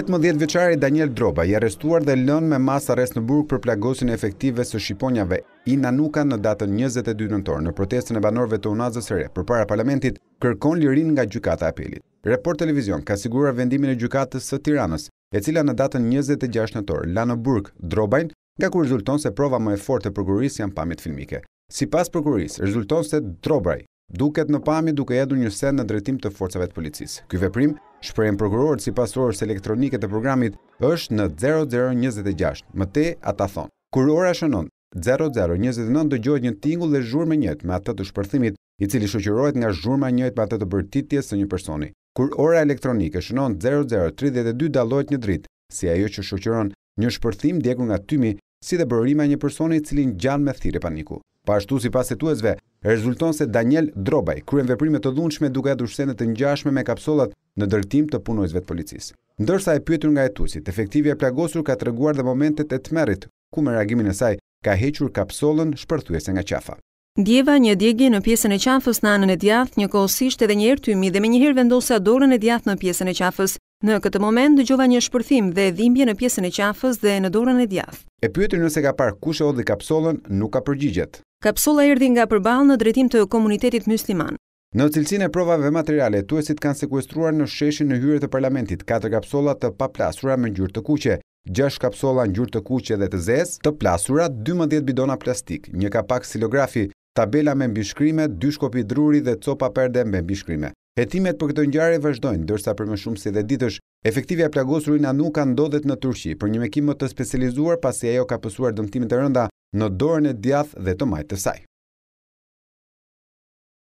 18 vjeçari Daniel Droba i arrestuar dhe lënë me mas arrest në burg për plagosin e efektive së shqiponjave i Nanuka në datën 22 nëntor në protestën e banorëve të Unazës së Re përpara parlamentit kërkon lirin nga gjykata e apelit. Report televizion ka siguruar vendimin e gjykatës së Tiranës, e cila në datën 26 nëntor la në burg Drobajn nga ku rezulton se prova më e fortë e prokurorisë janë pamit filmike. Sipas prokurorisë, rezulton se Drobaj duket në pamje duke edu një send në drejtim të forcave të policisë. Ky veprim, shprehen prokurorët sipas orës elektronike të programit, është në 00:26. Më te ata thonë. Kur ora shënon 00:29 gjojt një tingull dhe zhurmë njët me atë të shpërthimit, i cili shoqërohet nga zhurma e njëjtë me atë të bërtitjes së një personi. Kur ora elektronike shënon 00:32 dallohet një dritë, si ajo që shoqëron një shpërthim ndjekur nga tymi, si dhe bërërima një personi i cili me thirrje paniku. Pa ashtu sipas hetuesve, rezulton se Daniel Drobaj, kryen veprime të dhunshme duke e dushsenet të njashme me kapsolat në dërtim të punojzve të policis. Ndërsa e pyetur nga etusit, efektivi e plagosur ka të reguar dhe momentet e të merit, ku me reagimin e saj ka hequr kapsolën shpërthuese nga qafa. Ndjeva një djegi në pjesën e qafës në anën e djathtë, njëkohësisht edhe një herë tymi dhe menjëherë vendosa dorën e djathtë në pjesën e qafës. Në këtë moment dëgjova një shpërthim dhe dhimbje në pjesën e qafës dhe në dorën e djathtë. E pyetur nëse ka parë kush e hodhi kapsollën, nuk ka përgjigjet. Kapsula erdhi nga përbalë në drejtim të komunitetit musliman. Në cilësinë e provave materiale, tuesit kanë sekuestruar në sheshin në hyrje të parlamentit katër kapsula të paplasura me ngjyrë të kuqe, 6 kapsola ngjyrë të kuqe dhe të zezë, të plasura 12 bidona plastik, një kapak silografi, tabela me mbishkrime, dy shkopi druri dhe copa perde me mbishkrime. Hetimet për këtë ngjarje vazhdojnë, ndërsa për më shumë se si dhe ditësh, efektivja i nuk ka ndodhet në Turqi, për një mekim më të specializuar pasi ajo ka pësuar dëmtime e rënda në dorën e djathtë dhe të majtë të saj.